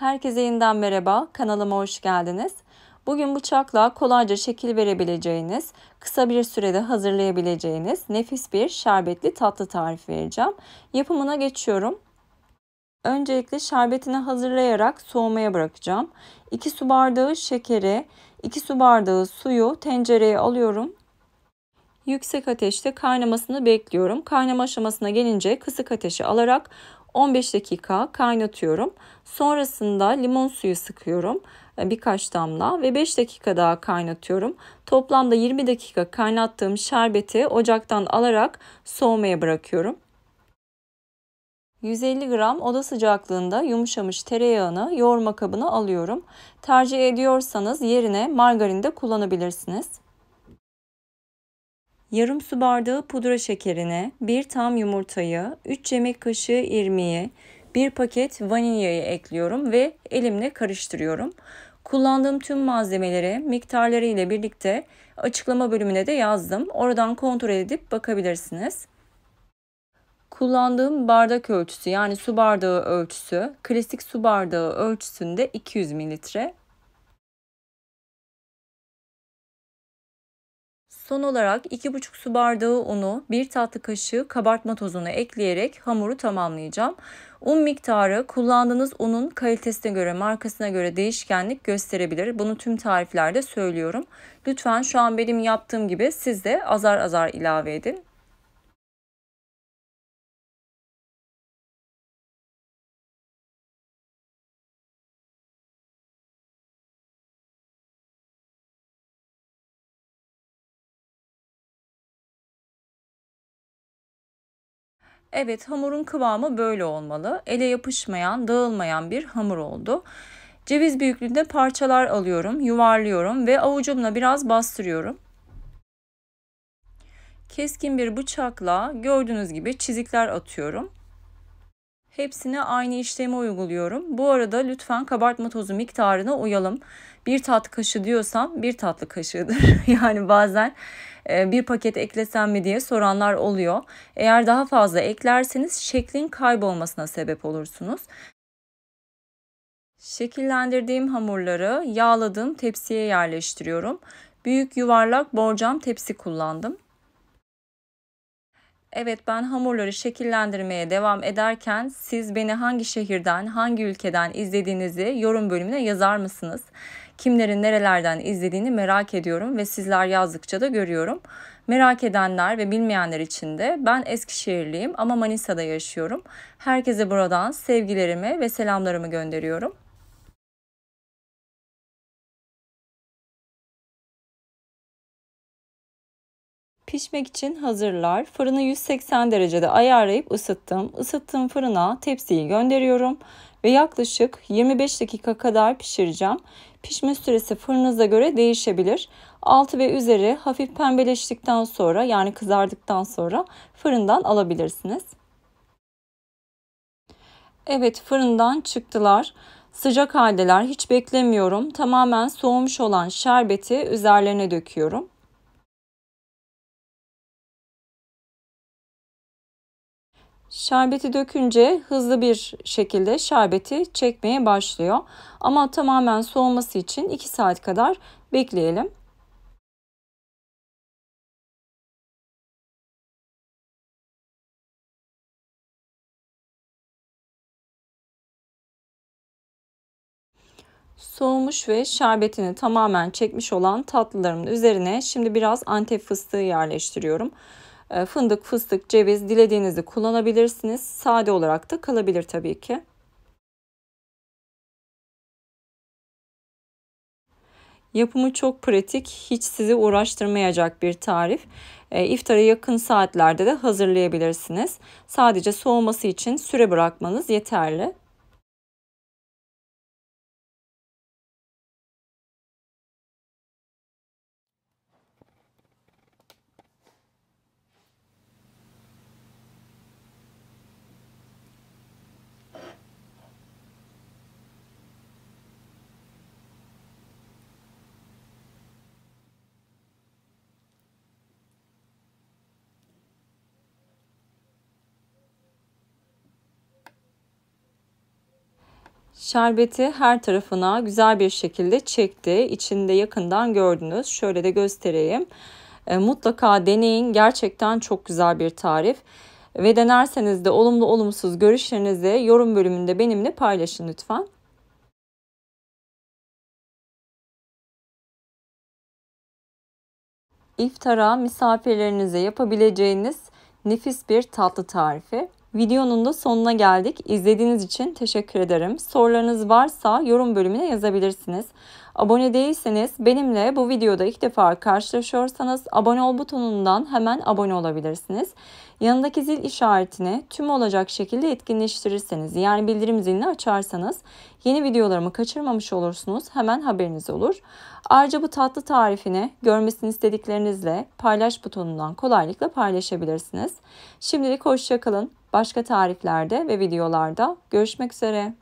Herkese yeniden merhaba, kanalıma hoş geldiniz. Bugün bıçakla kolayca şekil verebileceğiniz, kısa bir sürede hazırlayabileceğiniz nefis bir şerbetli tatlı tarifi vereceğim. Yapımına geçiyorum. Öncelikle şerbetini hazırlayarak soğumaya bırakacağım. 2 su bardağı şekeri, 2 su bardağı suyu tencereye alıyorum. Yüksek ateşte kaynamasını bekliyorum. Kaynama aşamasına gelince kısık ateşe alarak 15 dakika kaynatıyorum. Sonrasında limon suyu sıkıyorum e, birkaç damla ve 5 dakika daha kaynatıyorum. Toplamda 20 dakika kaynattığım şerbeti ocaktan alarak soğumaya bırakıyorum. 150 gram oda sıcaklığında yumuşamış tereyağını yoğurma kabına alıyorum. Tercih ediyorsanız yerine margarin de kullanabilirsiniz yarım su bardağı pudra şekerine, bir tam yumurtayı, 3 yemek kaşığı irmiği, bir paket vanilyayı ekliyorum ve elimle karıştırıyorum. Kullandığım tüm malzemeleri miktarları ile birlikte açıklama bölümüne de yazdım. Oradan kontrol edip bakabilirsiniz. Kullandığım bardak ölçüsü yani su bardağı ölçüsü klasik su bardağı ölçüsünde 200 mililitre. Son olarak 2,5 su bardağı unu, 1 tatlı kaşığı kabartma tozunu ekleyerek hamuru tamamlayacağım. Un miktarı kullandığınız unun kalitesine göre, markasına göre değişkenlik gösterebilir. Bunu tüm tariflerde söylüyorum. Lütfen şu an benim yaptığım gibi siz de azar azar ilave edin. Evet hamurun kıvamı böyle olmalı. Ele yapışmayan, dağılmayan bir hamur oldu. Ceviz büyüklüğünde parçalar alıyorum, yuvarlıyorum ve avucumla biraz bastırıyorum. Keskin bir bıçakla gördüğünüz gibi çizikler atıyorum. Hepsine aynı işlemi uyguluyorum. Bu arada lütfen kabartma tozu miktarına uyalım. Bir tatlı kaşığı diyorsam bir tatlı kaşığıdır. yani bazen e, bir paket eklesem mi diye soranlar oluyor. Eğer daha fazla eklerseniz şeklin kaybolmasına sebep olursunuz. Şekillendirdiğim hamurları yağladığım tepsiye yerleştiriyorum. Büyük yuvarlak borcam tepsi kullandım evet ben hamurları şekillendirmeye devam ederken siz beni hangi şehirden, hangi ülkeden izlediğinizi yorum bölümüne yazar mısınız? Kimlerin nerelerden izlediğini merak ediyorum ve sizler yazdıkça da görüyorum. Merak edenler ve bilmeyenler için de ben Eskişehirliyim ama Manisa'da yaşıyorum. Herkese buradan sevgilerimi ve selamlarımı gönderiyorum. Pişmek için hazırlar. Fırını 180 derecede ayarlayıp ısıttım. Isıttığım fırına tepsiyi gönderiyorum ve yaklaşık 25 dakika kadar pişireceğim. Pişme süresi fırınıza göre değişebilir. Altı ve üzeri hafif pembeleştikten sonra yani kızardıktan sonra fırından alabilirsiniz. Evet fırından çıktılar. Sıcak haldeler hiç beklemiyorum. Tamamen soğumuş olan şerbeti üzerlerine döküyorum. Şerbeti dökünce hızlı bir şekilde şerbeti çekmeye başlıyor. Ama tamamen soğuması için 2 saat kadar bekleyelim. Soğumuş ve şerbetini tamamen çekmiş olan tatlılarımın üzerine şimdi biraz antep fıstığı yerleştiriyorum. E, fındık, fıstık, ceviz dilediğinizi kullanabilirsiniz. Sade olarak da kalabilir tabii ki. Yapımı çok pratik, hiç sizi uğraştırmayacak bir tarif. E, yakın saatlerde de hazırlayabilirsiniz. Sadece soğuması için süre bırakmanız yeterli. Şerbeti her tarafına güzel bir şekilde çekti. İçinde yakından gördünüz. Şöyle de göstereyim. E, mutlaka deneyin. Gerçekten çok güzel bir tarif. Ve denerseniz de olumlu olumsuz görüşlerinizi yorum bölümünde benimle paylaşın lütfen. İftara misafirlerinize yapabileceğiniz nefis bir tatlı tarifi. Videonun da sonuna geldik. İzlediğiniz için teşekkür ederim. Sorularınız varsa yorum bölümüne yazabilirsiniz. Abone değilseniz benimle bu videoda ilk defa karşılaşıyorsanız abone ol butonundan hemen abone olabilirsiniz. Yanındaki zil işaretini tüm olacak şekilde etkinleştirirseniz yani bildirim zilini açarsanız yeni videolarımı kaçırmamış olursunuz. Hemen haberiniz olur. Ayrıca bu tatlı tarifini görmesini istediklerinizle paylaş butonundan kolaylıkla paylaşabilirsiniz. Şimdilik hoşçakalın. Başka tariflerde ve videolarda görüşmek üzere.